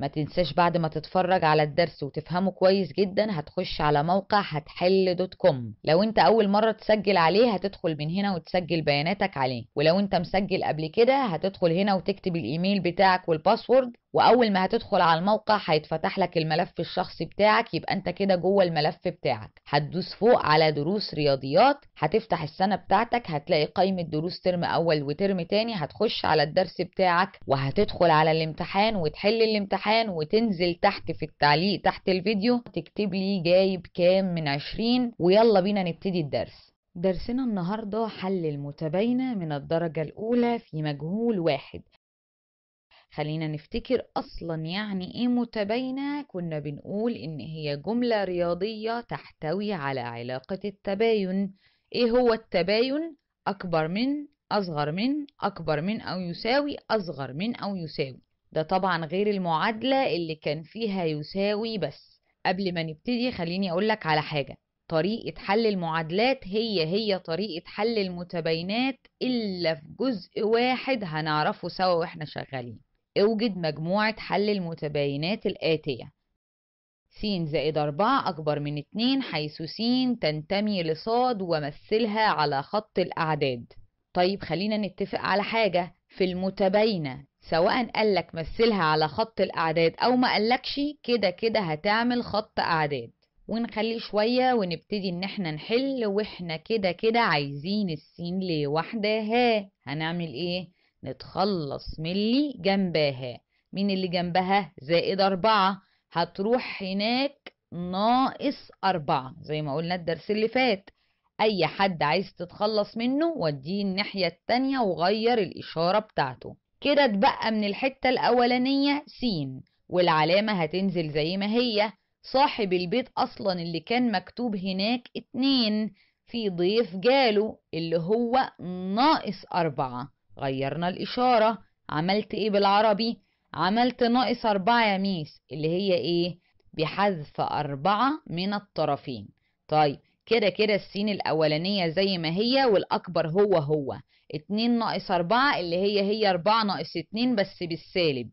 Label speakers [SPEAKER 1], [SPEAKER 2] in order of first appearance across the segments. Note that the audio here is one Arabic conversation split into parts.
[SPEAKER 1] ما تنساش بعد ما تتفرج على الدرس وتفهمه كويس جدا هتخش على موقع هتحل دوت كوم لو انت اول مرة تسجل عليه هتدخل من هنا وتسجل بياناتك عليه ولو انت مسجل قبل كده هتدخل هنا وتكتب الايميل بتاعك والباسورد واول ما هتدخل على الموقع هيتفتح لك الملف الشخصي بتاعك يبقى انت كده جوه الملف بتاعك هتدوس فوق على دروس رياضيات هتفتح السنه بتاعتك هتلاقي قائمه دروس ترم اول وترم تاني هتخش على الدرس بتاعك وهتدخل على الامتحان وتحل الامتحان الامتحان وتنزل تحت في التعليق تحت الفيديو تكتب لي جايب كام من عشرين ويلا بينا نبتدي الدرس درسنا النهاردة حل المتباينة من الدرجة الأولى في مجهول واحد خلينا نفتكر أصلا يعني إيه متباينة كنا بنقول إن هي جملة رياضية تحتوي على علاقة التباين إيه هو التباين؟ أكبر من أصغر من أكبر من أو يساوي أصغر من أو يساوي ده طبعا غير المعادلة اللي كان فيها يساوي بس قبل ما نبتدي خليني أقولك على حاجة طريقة حل المعادلات هي هي طريقة حل المتباينات إلا في جزء واحد هنعرفه سوا وإحنا شغالين اوجد مجموعة حل المتباينات الآتية س زائد 4 أكبر من 2 حيث س تنتمي لصاد ومثلها على خط الأعداد طيب خلينا نتفق على حاجة في المتباينة سواء قالك مثلها على خط الأعداد أو ما قالكش كده كده هتعمل خط أعداد ونخليه شوية ونبتدي إن احنا نحل واحنا كده كده عايزين السين لوحدها هنعمل ايه؟ نتخلص من اللي جنبها مين اللي جنبها؟ زائد أربعة هتروح هناك ناقص أربعة زي ما قلنا الدرس اللي فات أي حد عايز تتخلص منه وديه الناحية التانية وغير الإشارة بتاعته كده اتبقى من الحتة الأولانية س والعلامة هتنزل زي ما هي صاحب البيت أصلا اللي كان مكتوب هناك اتنين في ضيف جاله اللي هو ناقص أربعة غيرنا الإشارة عملت إيه بالعربي؟ عملت ناقص أربعة يا ميس اللي هي إيه؟ بحذف أربعة من الطرفين طيب كده كده السين الأولانية زي ما هي والأكبر هو هو 2 ناقص 4 اللي هي هي 4 ناقص 2 بس بالسالب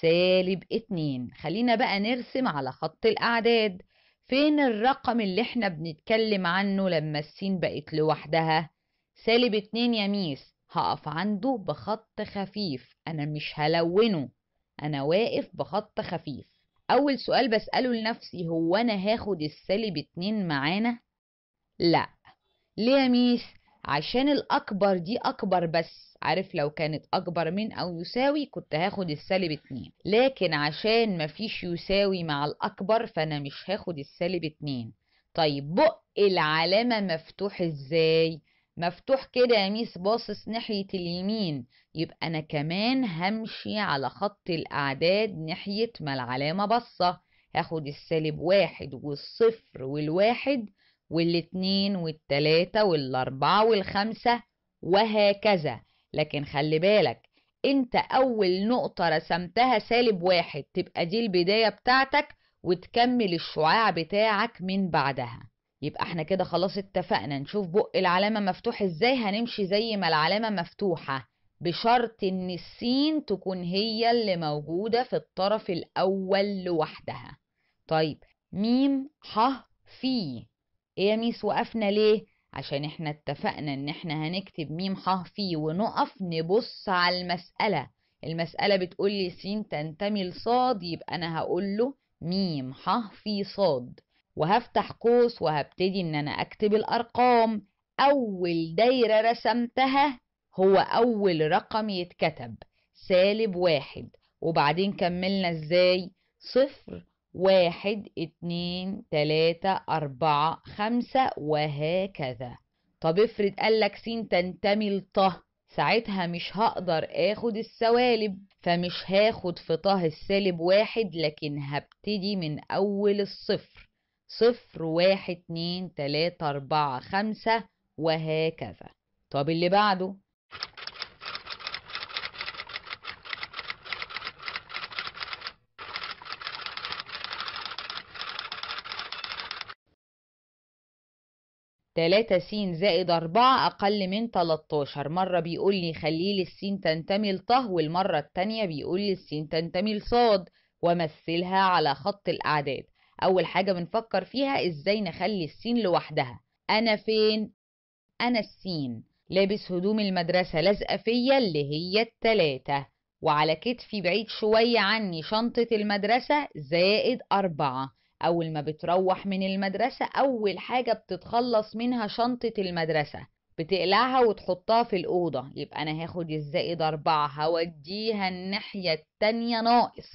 [SPEAKER 1] سالب 2 خلينا بقى نرسم على خط الأعداد فين الرقم اللي احنا بنتكلم عنه لما السين بقت لوحدها سالب 2 يا ميس هقف عنده بخط خفيف أنا مش هلونه أنا واقف بخط خفيف أول سؤال بسأله لنفسي هو أنا هاخد السالب 2 معانا؟ لأ ليه يا ميس؟ عشان الأكبر دي أكبر بس عارف لو كانت أكبر من أو يساوي كنت هاخد السالب اتنين لكن عشان مفيش يساوي مع الأكبر فأنا مش هاخد السالب اتنين طيب بق العلامة مفتوح ازاي؟ مفتوح كده يا ميس باصص ناحية اليمين يبقى أنا كمان همشي على خط الأعداد ناحية ما العلامة باصة هاخد السالب واحد والصفر والواحد والاتنين والتلاتة والأربعة والخمسة وهكذا لكن خلي بالك انت أول نقطة رسمتها سالب واحد تبقى دي البداية بتاعتك وتكمل الشعاع بتاعك من بعدها يبقى احنا كده خلاص اتفقنا نشوف بق العلامة مفتوح ازاي هنمشي زي ما العلامة مفتوحة بشرط ان السين تكون هي اللي موجودة في الطرف الأول لوحدها طيب ميم ح في ايه يا ميس وقفنا ليه عشان احنا اتفقنا ان احنا هنكتب ميم ح في ونقف نبص على المسألة المسألة بتقول لي سين تنتمي لصاد يبقى انا هقول له ميم ح في صاد وهفتح قوس وهبتدي ان انا اكتب الارقام اول دايرة رسمتها هو اول رقم يتكتب سالب واحد وبعدين كملنا ازاي صفر واحد اتنين تلاتة أربعة خمسة وهكذا طب افرض قالك سين تنتمي لطه ساعتها مش هقدر اخد السوالب فمش هاخد في طه السالب واحد لكن هبتدي من أول الصفر صفر واحد اتنين تلاتة أربعة خمسة وهكذا طب اللي بعده 3 س زائد 4 أقل من 13 مرة بيقول لي خلي لي السين تنتمي لطه والمرة التانية بيقول لي السين تنتمي لصاد ومثلها على خط الأعداد أول حاجة بنفكر فيها إزاي نخلي السين لوحدها أنا فين؟ أنا السين لابس هدوم المدرسة لازقة فيا اللي هي التلاتة وعلى كتفي بعيد شوية عني شنطة المدرسة زائد أربعة أول ما بتروح من المدرسة أول حاجة بتتخلص منها شنطة المدرسة بتقلعها وتحطها في الأوضة يبقى أنا هاخد الزائد أربعة هوديها الناحية التانية ناقص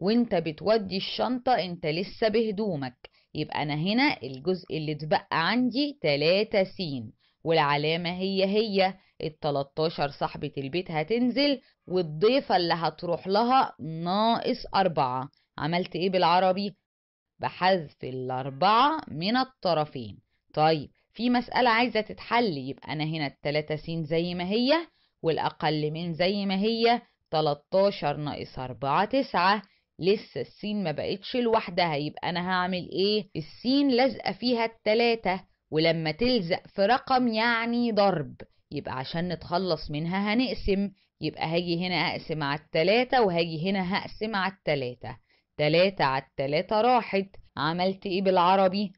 [SPEAKER 1] وانت بتودي الشنطة انت لسه بهدومك يبقى أنا هنا الجزء اللي اتبقى عندي تلاتة سين والعلامة هي هي التلاتاشر صاحبة البيت هتنزل والضيفة اللي هتروح لها ناقص أربعة عملت ايه بالعربي بحذف الأربعة من الطرفين طيب في مسألة عايزة تتحل يبقى أنا هنا التلاتة س زي ما هي والأقل من زي ما هي 13 ناقص 4 9 لسه السين ما بقتش لوحدها يبقى أنا هعمل إيه؟ السين لازقة فيها التلاتة ولما تلزق في رقم يعني ضرب يبقى عشان نتخلص منها هنقسم يبقى هاجي هنا أقسم على التلاتة وهاجي هنا هقسم على التلاتة تلاتة على التلاتة راحت عملت ايه بالعربي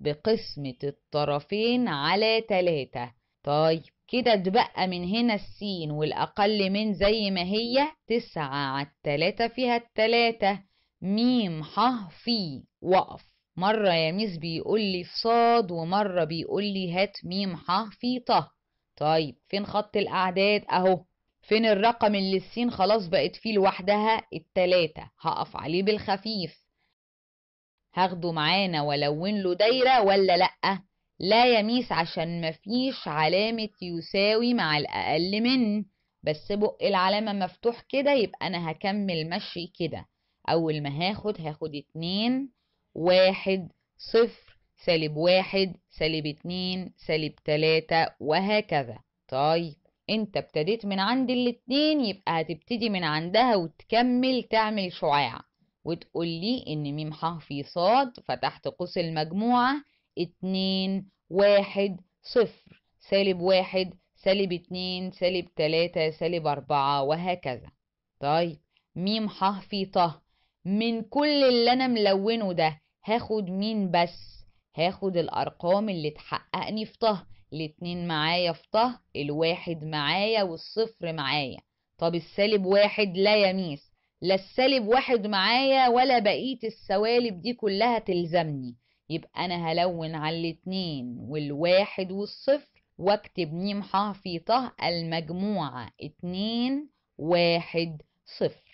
[SPEAKER 1] بقسمة الطرفين على تلاتة طيب كده اتبقى من هنا السين والأقل من زي ما هي تسعة على التلاتة فيها التلاتة ميم ح في وقف مرة يا ميس بيقول لي في صاد ومرة بيقول لي هات ميم ح في ط طيب فين خط الأعداد أهو فين الرقم اللي السين خلاص بقت فيه لوحدها التلاتة هقف عليه بالخفيف هاخده معانا والون له دايرة ولا لأ لا يميس عشان مفيش علامة يساوي مع الأقل من بس بق العلامة مفتوح كده يبقى أنا هكمل مشي كده أول ما هاخد هاخد اتنين واحد صفر سالب واحد سالب اتنين سالب تلاتة وهكذا طيب انت ابتديت من عند الاتنين يبقى هتبتدي من عندها وتكمل تعمل شعاع وتقول لي ان ميم ح في صاد فتحت قوس المجموعة اتنين واحد صفر سالب واحد سالب اتنين سالب تلاتة سالب اربعة وهكذا طيب ميم ح في طه من كل اللي انا ملونه ده هاخد مين بس هاخد الارقام اللي تحققني في طه الاتنين معايا في طه الواحد معايا والصفر معايا طب السالب واحد لا يميس لا السالب واحد معايا ولا بقية السوالب دي كلها تلزمني يبقى أنا هلون على الاتنين والواحد والصفر واكتب ميم ح في طه المجموعة اتنين واحد صفر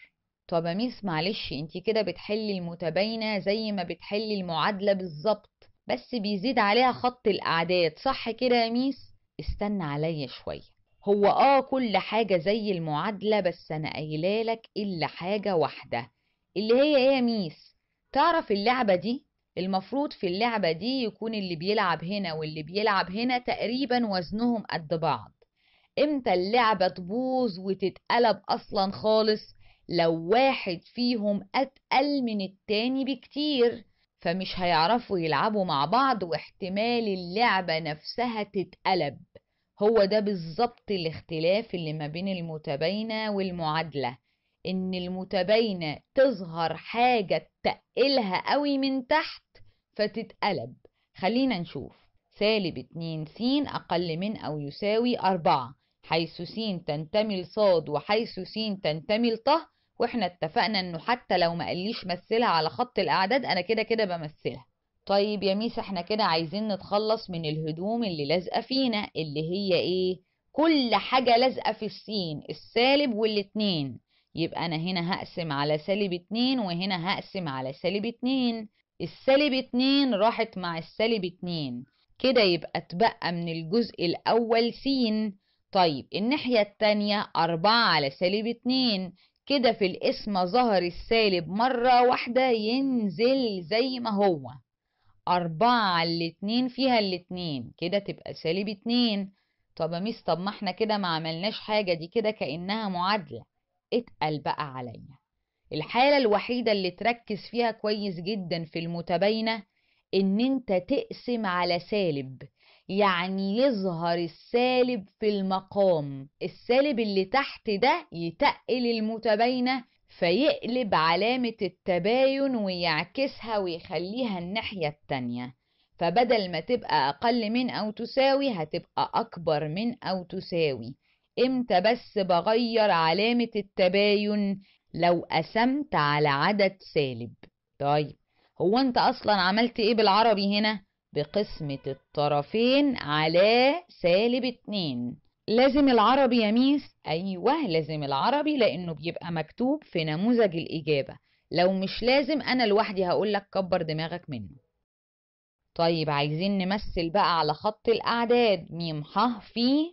[SPEAKER 1] طب يا ميس معلش انت كده بتحلي المتباينة زي ما بتحلي المعادلة بالظبط بس بيزيد عليها خط الأعداد صح كده يا ميس استنى عليا شوية هو آه كل حاجة زي المعادلة بس أنا قايلالك إلا حاجة واحدة اللي هي إيه يا ميس تعرف اللعبة دي المفروض في اللعبة دي يكون اللي بيلعب هنا واللي بيلعب هنا تقريبا وزنهم قد بعض امتى اللعبة تبوظ وتتقلب أصلا خالص لو واحد فيهم أتقل من التاني بكتير فمش هيعرفوا يلعبوا مع بعض واحتمال اللعبة نفسها تتقلب هو ده بالظبط الاختلاف اللي ما بين المتباينة والمعادلة إن المتباينة تظهر حاجة تقلها قوي من تحت فتتقلب خلينا نشوف سالب 2 س أقل من أو يساوي 4 حيث س تنتمي لصاد وحيث س تنتمي لطه واحنا اتفقنا انه حتى لو ما قاليش مثلها على خط الاعداد انا كده كده بمثلها طيب يا ميس احنا كده عايزين نتخلص من الهدوم اللي لازقه فينا اللي هي ايه كل حاجه لازقه في السين السالب والاتنين يبقى انا هنا هقسم على سالب اتنين وهنا هقسم على سالب اتنين السالب اتنين راحت مع السالب اتنين كده يبقى اتبقى من الجزء الاول س طيب الناحية التانية أربعة على سالب اتنين كده في القسمة ظهر السالب مرة واحدة ينزل زي ما هو أربعة على الاتنين فيها الاتنين كده تبقى سالب اتنين طب يا ميس طب ما احنا كده ما عملناش حاجة دي كده كأنها معادلة اتقل بقى عليا الحالة الوحيدة اللي تركز فيها كويس جدا في المتباينة إن أنت تقسم على سالب يعني يظهر السالب في المقام السالب اللي تحت ده يتقل المتباينة فيقلب علامة التباين ويعكسها ويخليها الناحية التانية فبدل ما تبقى أقل من أو تساوي هتبقى أكبر من أو تساوي إمتى بس بغير علامة التباين لو قسمت على عدد سالب طيب هو أنت أصلا عملت إيه بالعربي هنا؟ بقسمة الطرفين على سالب اتنين لازم العربي يا ميس أيوه لازم العربي لأنه بيبقى مكتوب في نموذج الإجابة لو مش لازم أنا لوحدي هقول لك كبر دماغك منه طيب عايزين نمثل بقى على خط الأعداد ميم ح في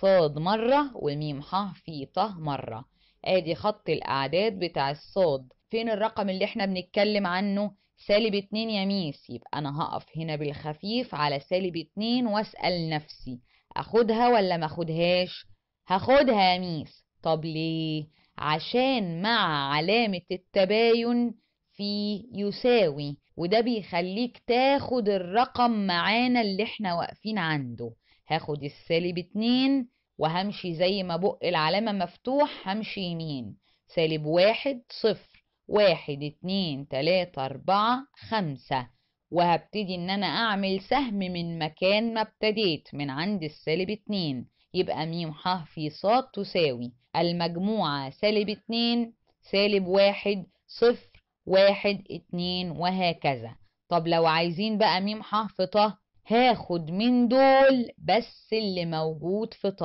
[SPEAKER 1] صاد مرة وميم ح في ط مرة ادي خط الأعداد بتاع الصاد فين الرقم اللي احنا بنتكلم عنه سالب اتنين يميس يبقى أنا هقف هنا بالخفيف على سالب اتنين وأسأل نفسي أخدها ولا ما أخدهاش؟ هاخدها يميس طب ليه؟ عشان مع علامة التباين في يساوي وده بيخليك تاخد الرقم معانا اللي احنا واقفين عنده هاخد السالب اتنين وهمشي زي ما بق العلامة مفتوح همشي يمين سالب واحد صفر واحد اتنين تلاتة اربعة خمسة وهبتدي ان انا اعمل سهم من مكان ما ابتديت من عند السالب اتنين يبقى م ح في ص تساوي المجموعة سالب اتنين سالب واحد صفر واحد اتنين وهكذا طب لو عايزين بقى م ح في ط هاخد من دول بس اللي موجود في ط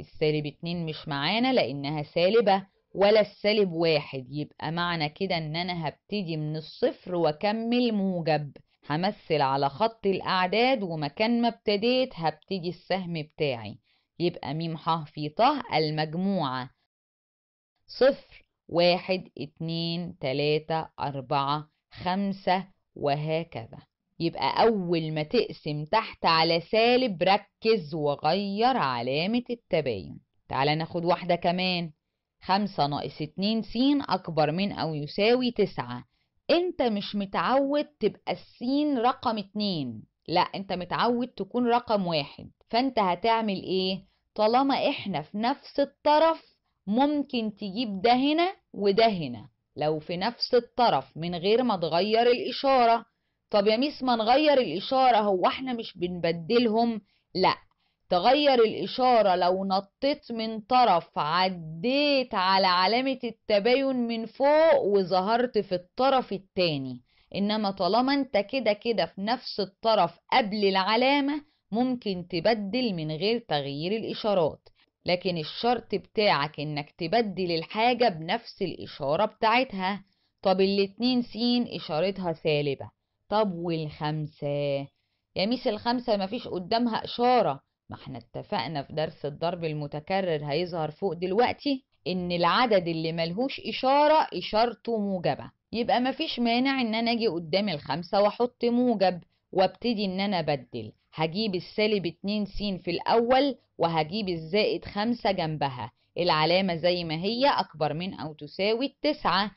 [SPEAKER 1] السالب اتنين مش معانا لانها سالبة ولا السالب واحد يبقى معنى كده ان انا هبتدي من الصفر واكمل موجب همثل على خط الاعداد ومكان ما ابتديت هبتدي السهم بتاعي يبقى ميم ح في ط المجموعة صفر واحد اتنين تلاتة أربعة خمسة وهكذا يبقى أول ما تقسم تحت على سالب ركز وغير علامة التباين تعالى ناخد واحدة كمان خمسة ناقص اتنين س أكبر من أو يساوي تسعة أنت مش متعود تبقى السين رقم اتنين لا أنت متعود تكون رقم واحد فأنت هتعمل إيه؟ طالما إحنا في نفس الطرف ممكن تجيب ده هنا وده هنا لو في نفس الطرف من غير ما تغير الإشارة طب يا ميس ما نغير الإشارة هو إحنا مش بنبدلهم؟ لأ تغير الإشارة لو نطيت من طرف عديت على علامة التباين من فوق وظهرت في الطرف التاني إنما طالما أنت كده كده في نفس الطرف قبل العلامة ممكن تبدل من غير تغيير الإشارات لكن الشرط بتاعك إنك تبدل الحاجة بنفس الإشارة بتاعتها طب الاتنين سين إشارتها سالبة طب والخمسة يا ميس الخمسة مفيش قدامها إشارة ما احنا اتفقنا في درس الضرب المتكرر هيظهر فوق دلوقتي ان العدد اللي ملهوش اشاره اشارته موجبه يبقى مفيش مانع ان انا اجي قدام الخمسه واحط موجب وابتدي ان انا ابدل هجيب السالب 2 س في الاول وهجيب الزائد 5 جنبها العلامه زي ما هي اكبر من او تساوي 9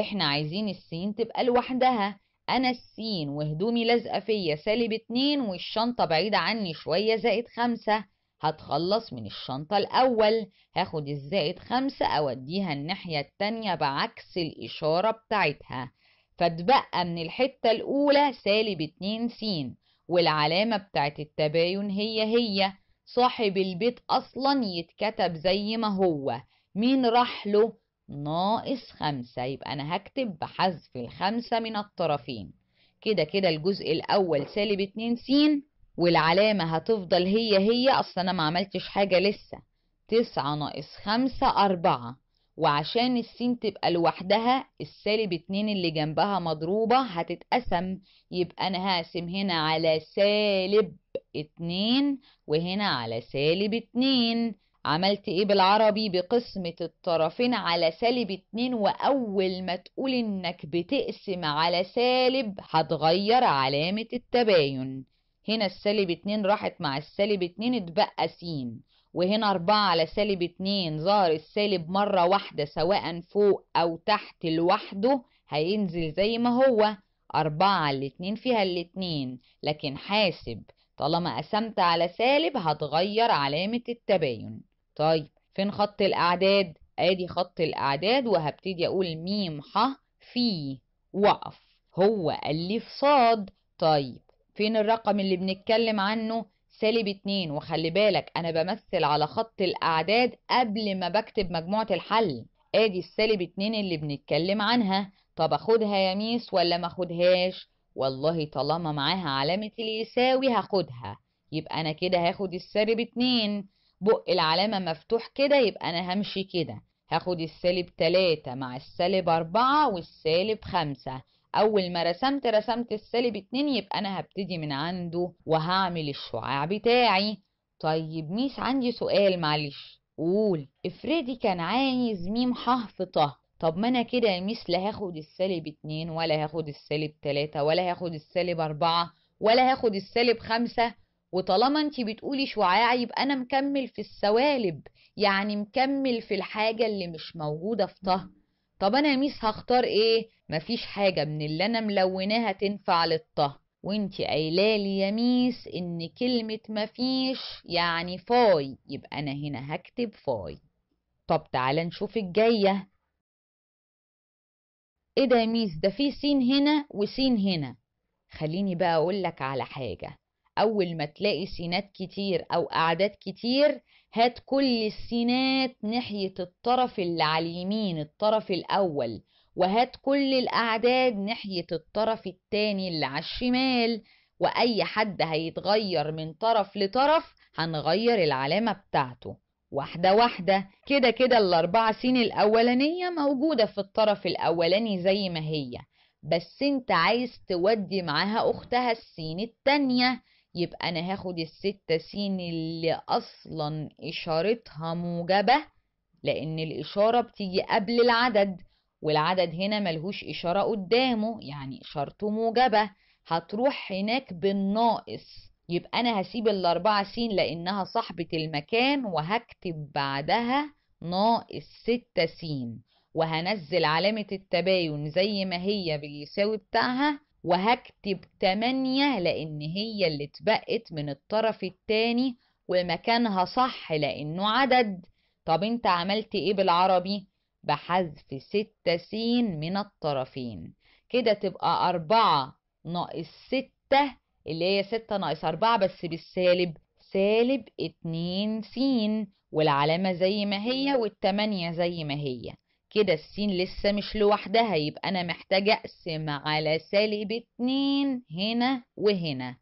[SPEAKER 1] احنا عايزين السين تبقى لوحدها أنا السين وهدومي لازقة فيا سالب اتنين والشنطة بعيدة عني شوية زائد خمسة هتخلص من الشنطة الأول هاخد الزائد خمسة أوديها الناحية التانية بعكس الإشارة بتاعتها فتبقى من الحتة الأولى سالب اتنين سين والعلامة بتاعت التباين هي هي صاحب البيت أصلا يتكتب زي ما هو مين راح له ناقص خمسة يبقى أنا هكتب بحذف الخمسة من الطرفين كده كده الجزء الأول سالب اتنين س والعلامة هتفضل هي هي أصل أنا ما عملتش حاجة لسه تسعة ناقص خمسة أربعة وعشان السين تبقى لوحدها السالب اتنين اللي جنبها مضروبة هتتقسم يبقى أنا هقسم هنا على سالب اتنين وهنا على سالب اتنين عملت ايه بالعربي بقسمة الطرفين على سالب اتنين واول ما تقول انك بتقسم على سالب هتغير علامة التباين هنا السالب اتنين راحت مع السالب اتنين اتبقى س وهنا أربعة على سالب اتنين ظهر السالب مرة واحدة سواء فوق أو تحت لوحده هينزل زي ما هو أربعة على الاتنين فيها الاتنين لكن حاسب طالما قسمت على سالب هتغير علامة التباين طيب فين خط الأعداد ادي خط الأعداد وهبتدي أقول ميم ح في وقف هو ألف صاد طيب فين الرقم اللي بنتكلم عنه سالب اتنين وخلي بالك أنا بمثل على خط الأعداد قبل ما بكتب مجموعة الحل ادي السالب اتنين اللي بنتكلم عنها طب اخدها يا ميس ولا ما اخدهاش والله طالما معاها علامة اليساوي هاخدها يبقى أنا كده هاخد السالب اتنين بق العلامة مفتوح كده يبقى أنا همشي كده هاخد السالب تلاتة مع السالب أربعة والسالب خمسة أول ما رسمت رسمت السالب اتنين يبقى أنا هبتدي من عنده وهعمل الشعاع بتاعي طيب ميس عندي سؤال معلش قول افرضي كان عايز ميم ح في ط طب ما انا كده يا ميس لا هاخد السالب اتنين ولا هاخد السالب تلاتة ولا هاخد السالب أربعة ولا هاخد السالب خمسة وطالما انت بتقولي شعاع يبقى انا مكمل في السوالب يعني مكمل في الحاجه اللي مش موجوده في طه طب انا يا ميس هختار ايه مفيش حاجه من اللي انا ملوناها تنفع للطه وانت قايلالي يا ميس ان كلمه مفيش يعني فاي يبقى انا هنا هكتب فاي طب تعالى نشوف الجايه ايه ده يا ميس ده في سين هنا وسين هنا خليني بقى اقولك على حاجه أول ما تلاقي سينات كتير أو أعداد كتير هات كل السينات ناحية الطرف اللي على اليمين الطرف الأول وهات كل الأعداد ناحية الطرف التاني اللي على الشمال وأي حد هيتغير من طرف لطرف هنغير العلامة بتاعته واحدة واحدة كده كده الأربعة سين الأولانية موجودة في الطرف الأولاني زي ما هي بس انت عايز تودي معاها أختها السين التانية يبقى انا هاخد الستة س اللي اصلا اشارتها موجبة لان الاشارة بتيجي قبل العدد والعدد هنا ملهوش اشارة قدامه يعني اشارته موجبة هتروح هناك بالناقص يبقى انا هسيب الاربعة س لانها صاحبة المكان وهكتب بعدها ناقص ستة س وهنزل علامة التباين زي ما هي باليساوي بتاعها وهكتب تمانية لأن هي اللي اتبقت من الطرف التاني ومكانها صح لأنه عدد طب انت عملت ايه بالعربي؟ بحذف ستة سين من الطرفين كده تبقى أربعة ناقص ستة اللي هي ستة ناقص أربعة بس بالسالب سالب اتنين سين والعلامة زي ما هي والتمانية زي ما هي كده السين لسه مش لوحدها يبقى أنا محتاجة أقسم على سالب اتنين هنا وهنا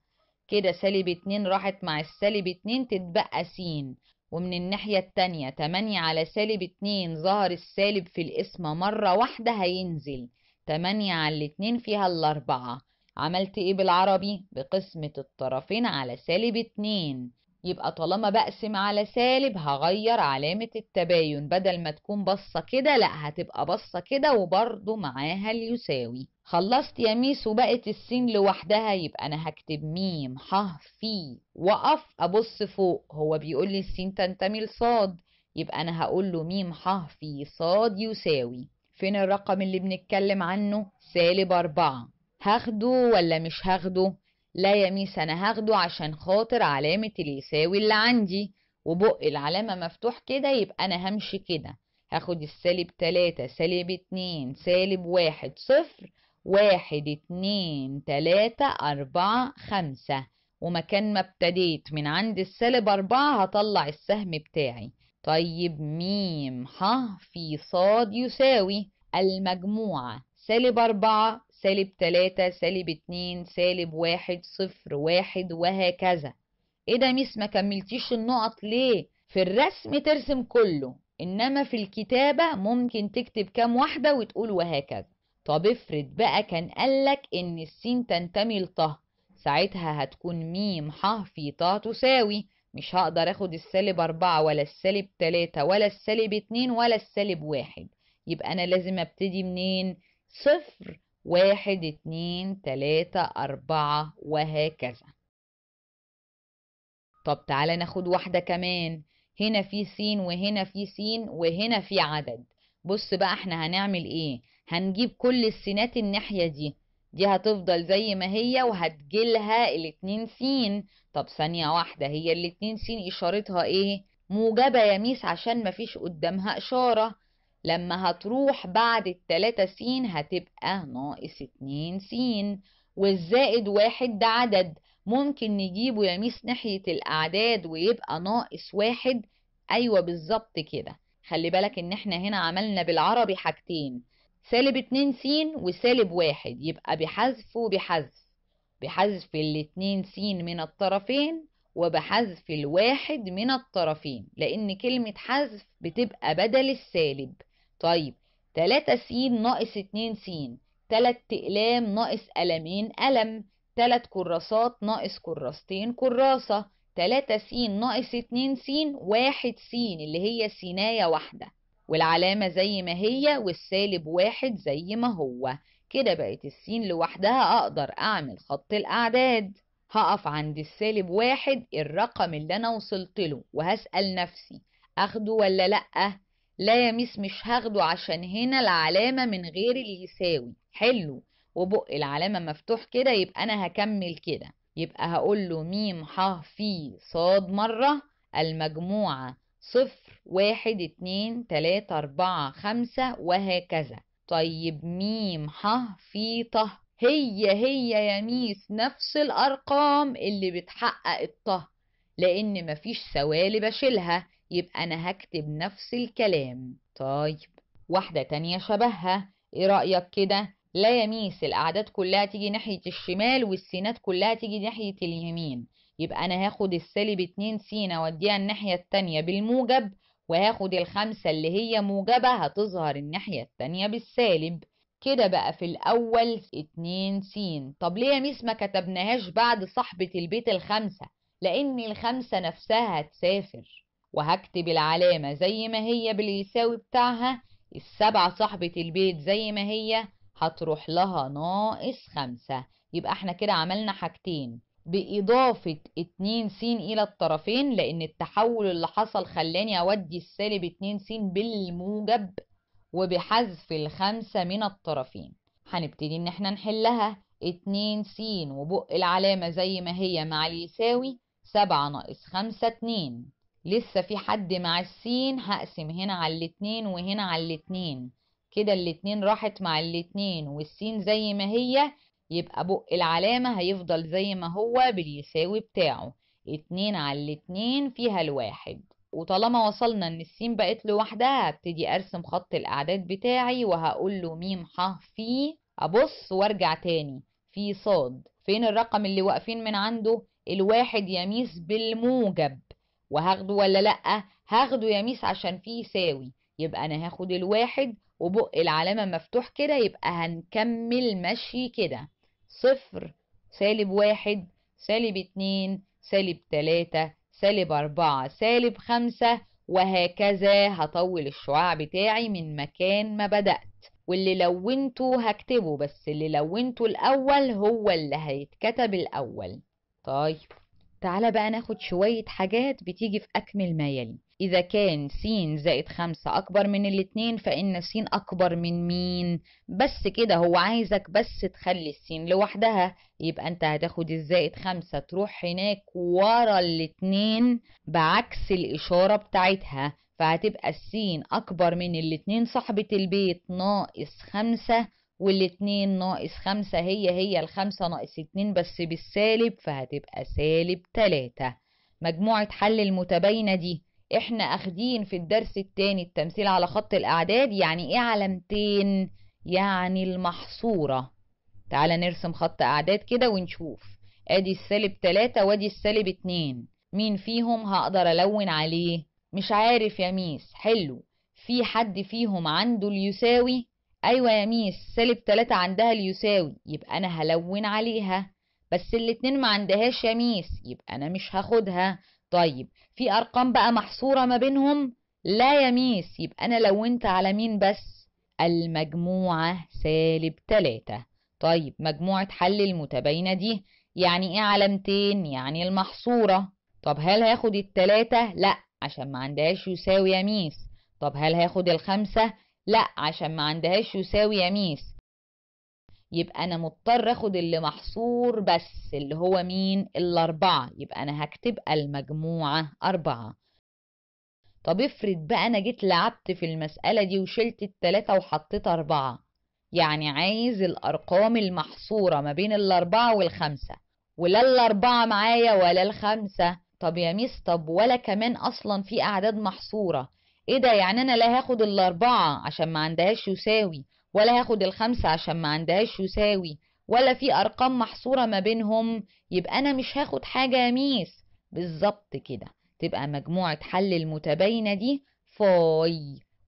[SPEAKER 1] كده سالب اتنين راحت مع السالب اتنين تتبقى سين ومن الناحية التانية تمانية على سالب اتنين ظهر السالب في القسمة مرة واحدة هينزل تمانية على الاتنين فيها الأربعة عملت ايه بالعربي؟ بقسمة الطرفين على سالب اتنين يبقى طالما بقسم على سالب هغير علامة التباين بدل ما تكون بصة كده لا هتبقى بصة كده وبرضو معاها اليساوي خلصت يا ميس وبقت السين لوحدها يبقى انا هكتب ميم ح في وقف ابص فوق هو بيقول لي السين تنتمي لصاد يبقى انا هقول له ميم ح في صاد يساوي فين الرقم اللي بنتكلم عنه سالب أربعة هاخده ولا مش هاخده لا يا ميس انا هاخده عشان خاطر علامة اليساوي اللي عندي وبق العلامة مفتوح كده يبقى انا همشي كده هاخد السالب تلاتة سالب اتنين سالب واحد صفر واحد اتنين تلاتة أربعة خمسة ومكان ما ابتديت من عند السالب أربعة هطلع السهم بتاعي طيب ميم ح في صاد يساوي المجموعة سالب أربعة سالب تلاتة سالب اتنين سالب واحد صفر واحد وهكذا ايه ده ميس ما كملتيش النقط ليه في الرسم ترسم كله انما في الكتابة ممكن تكتب كام واحدة وتقول وهكذا طب افرض بقى كان قالك ان السين تنتمي لطه ساعتها هتكون ميم ح في ط تساوي مش هقدر اخد السالب أربعة ولا السالب تلاتة ولا السالب اتنين ولا السالب واحد يبقى أنا لازم أبتدي منين؟ صفر واحد اتنين تلاتة أربعة وهكذا طب تعالى ناخد واحدة كمان هنا في سين وهنا في سين وهنا في عدد بص بقى احنا هنعمل ايه هنجيب كل السينات الناحية دي دي هتفضل زي ما هي وهتجيلها الاتنين سين طب ثانية واحدة هي الاتنين سين اشارتها ايه موجبة يا ميس عشان مفيش قدامها اشارة لما هتروح بعد التلاتة س هتبقى ناقص اتنين س والزائد واحد ده عدد ممكن نجيبه يميس ناحية الأعداد ويبقى ناقص واحد أيوة بالظبط كده خلي بالك إن احنا هنا عملنا بالعربي حاجتين سالب اتنين س وسالب واحد يبقى بحذف وبحذف بحذف الاتنين س من الطرفين وبحذف الواحد من الطرفين لأن كلمة حذف بتبقى بدل السالب طيب 3 س ناقص 2 س 3 اقلام ناقص قلمين قلم 3 كراسات ناقص كراستين كراسة 3 س ناقص 2 س 1 س اللي هي سيناية واحدة والعلامة زي ما هي والسالب واحد زي ما هو كده بقت السين لوحدها أقدر أعمل خط الأعداد هقف عند السالب واحد الرقم اللي أنا وصلت له وهسأل نفسي أخده ولا لأ لا يا ميس مش هاخده عشان هنا العلامة من غير اللي يساوي حلو وبق العلامة مفتوح كده يبقى أنا هكمل كده يبقى هقول له ميم ح في صاد مرة المجموعة صفر واحد اتنين تلاتة أربعة خمسة وهكذا طيب ميم ح في ط هي هي يا ميس نفس الأرقام اللي بتحقق الطه لأن مفيش سوالب أشيلها يبقى أنا هكتب نفس الكلام طيب واحدة تانية شبهها إيه رأيك كده لا يميس الأعداد كلها تيجي ناحية الشمال والسينات كلها تيجي ناحية اليمين يبقى أنا هاخد السالب 2 س أوديها الناحية التانية بالموجب وهاخد الخمسة اللي هي موجبة هتظهر الناحية التانية بالسالب كده بقى في الأول 2 س طب ليه يا ميس ما كتبناهاش بعد صاحبة البيت الخمسة لأن الخمسة نفسها هتسافر وهكتب العلامة زي ما هي باليساوي بتاعها السبعة صاحبة البيت زي ما هي هتروح لها ناقص خمسة يبقى احنا كده عملنا حاجتين بإضافة اتنين س إلى الطرفين لأن التحول اللي حصل خلاني أودي السالب اتنين س بالموجب وبحذف الخمسة من الطرفين هنبتدي إن احنا نحلها اتنين س وبق العلامة زي ما هي مع اليساوي سبعة ناقص خمسة اتنين لسه في حد مع السين هقسم هنا على الاتنين وهنا على الاتنين كده الاتنين راحت مع الاتنين والسين زي ما هي يبقى بق العلامة هيفضل زي ما هو باليساوي بتاعه اتنين على الاتنين فيها الواحد وطالما وصلنا ان السين بقت لوحدها هبتدي ارسم خط الاعداد بتاعي وهقول له ميم ح في ابص وارجع تاني في صاد فين الرقم اللي واقفين من عنده الواحد يميس بالموجب وهاخده ولا لأ هاخده يا ميس عشان فيه يساوي يبقى أنا هاخد الواحد وبق العلامة مفتوح كده يبقى هنكمل مشي كده صفر سالب واحد سالب اتنين سالب تلاتة سالب أربعة سالب خمسة وهكذا هطول الشعاع بتاعي من مكان ما بدأت واللي لونته هكتبه بس اللي لونته الأول هو اللي هيتكتب الأول طيب تعالى بقى ناخد شوية حاجات بتيجي في أكمل ما يلي إذا كان س زائد خمسة أكبر من الاتنين فإن س أكبر من مين بس كده هو عايزك بس تخلي السين لوحدها يبقى أنت هتاخد الزائد خمسة تروح هناك ورا الاتنين بعكس الإشارة بتاعتها فهتبقى السين أكبر من الاتنين صاحبة البيت ناقص خمسة والاتنين ناقص خمسة هي هي الخمسة ناقص اتنين بس بالسالب فهتبقى سالب تلاتة مجموعة حل المتباينة دي احنا اخدين في الدرس التاني التمثيل على خط الاعداد يعني ايه علامتين يعني المحصورة تعالى نرسم خط اعداد كده ونشوف ادي السالب تلاتة وادي السالب اتنين مين فيهم هقدر الون عليه مش عارف يا ميس حلو في حد فيهم عنده اليساوي أيوة يا ميس سالب تلاتة عندها اليساوي يبقى أنا هلون عليها بس الاتنين ما عندهاش يا ميس يبقى أنا مش هاخدها طيب في أرقام بقى محصورة ما بينهم لا يا ميس يبقى أنا لونت على مين بس المجموعة سالب تلاتة طيب مجموعة حل المتباينة دي يعني ايه علامتين يعني المحصورة طب هل هاخد التلاتة لا عشان ما عندهاش يساوي يا ميس طب هل هاخد الخمسة لا عشان ما عندهاش يساوي يا ميس يبقى انا مضطر اخد اللي محصور بس اللي هو مين الاربعة يبقى انا هكتب المجموعة اربعة طب افرض بقى انا جيت لعبت في المسألة دي وشلت التلاتة وحطيت اربعة يعني عايز الارقام المحصورة ما بين الاربعة والخمسة ولا الاربعة معايا ولا الخمسة طب يا ميس طب ولا كمان اصلا في اعداد محصورة ايه ده يعني انا لا هاخد الاربعة عشان ما عندهاش يساوي ولا هاخد الخمسة عشان ما عندهاش يساوي ولا في ارقام محصورة ما بينهم يبقى انا مش هاخد حاجة يا ميس بالظبط كده تبقى مجموعة حل المتباينة دي فاي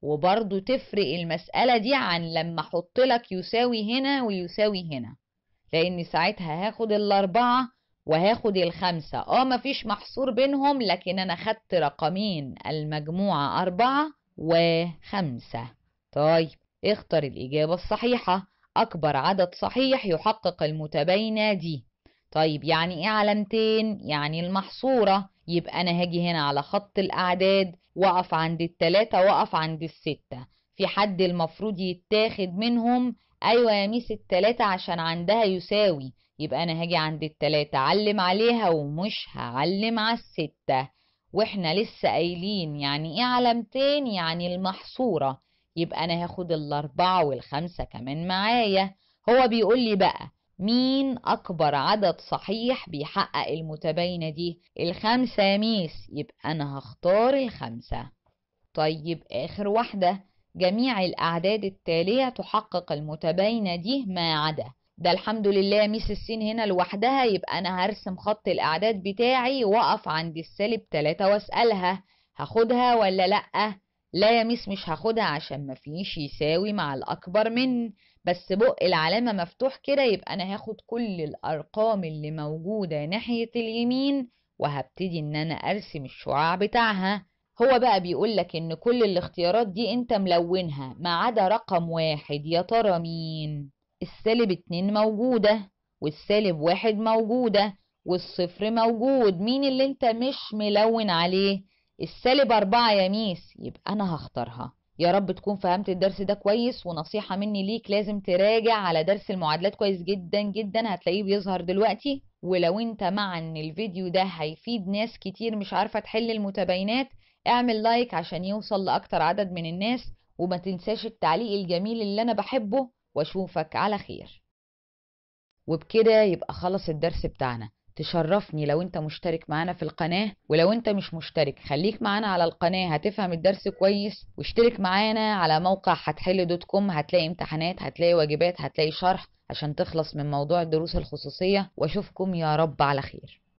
[SPEAKER 1] وبرضه تفرق المسألة دي عن لما احط لك يساوي هنا ويساوي هنا لان ساعتها هاخد الاربعة وهاخد الخمسة اه مفيش محصور بينهم لكن انا خدت رقمين المجموعة اربعة وخمسة طيب اختر الاجابة الصحيحة اكبر عدد صحيح يحقق المتباينة دي طيب يعني ايه علامتين يعني المحصورة يبقى انا هاجي هنا على خط الاعداد واقف عند التلاتة واقف عند الستة في حد المفروض يتاخد منهم ايوه يا ميس التلاتة عشان عندها يساوي يبقى أنا هاجي عند التلاتة علم عليها ومش هعلم على الستة وإحنا لسه قايلين يعني إيه علمتين يعني المحصورة يبقى أنا هاخد الأربعة والخمسة كمان معايا هو بيقول لي بقى مين أكبر عدد صحيح بيحقق المتباينة دي الخمسة يا ميس يبقى أنا هختار الخمسة طيب آخر واحدة جميع الأعداد التالية تحقق المتباينة دي ما عدا ده الحمد لله ميس السين هنا لوحدها يبقى أنا هرسم خط الأعداد بتاعي وأقف عند السالب تلاتة وأسألها هاخدها ولا لأ؟ لا يا ميس مش هاخدها عشان مفيش يساوي مع الأكبر من بس بق العلامة مفتوح كده يبقى أنا هاخد كل الأرقام اللي موجودة ناحية اليمين وهبتدي إن أنا أرسم الشعاع بتاعها هو بقى بيقولك إن كل الاختيارات دي أنت ملونها ما عدا رقم واحد يا ترى مين؟ السالب اتنين موجودة والسالب واحد موجودة والصفر موجود مين اللي انت مش ملون عليه السالب أربعة يا ميس يبقى أنا هختارها يا رب تكون فهمت الدرس ده كويس ونصيحة مني ليك لازم تراجع على درس المعادلات كويس جدا جدا هتلاقيه بيظهر دلوقتي ولو انت مع ان الفيديو ده هيفيد ناس كتير مش عارفة تحل المتباينات اعمل لايك عشان يوصل لأكتر عدد من الناس وما تنساش التعليق الجميل اللي انا بحبه واشوفك على خير وبكده يبقى خلص الدرس بتاعنا تشرفني لو انت مشترك معانا في القناة ولو انت مش مشترك خليك معانا على القناة هتفهم الدرس كويس واشترك معانا على موقع هتحل دوت كوم هتلاقي امتحانات هتلاقي واجبات هتلاقي شرح عشان تخلص من موضوع الدروس الخصوصية واشوفكم يا رب على خير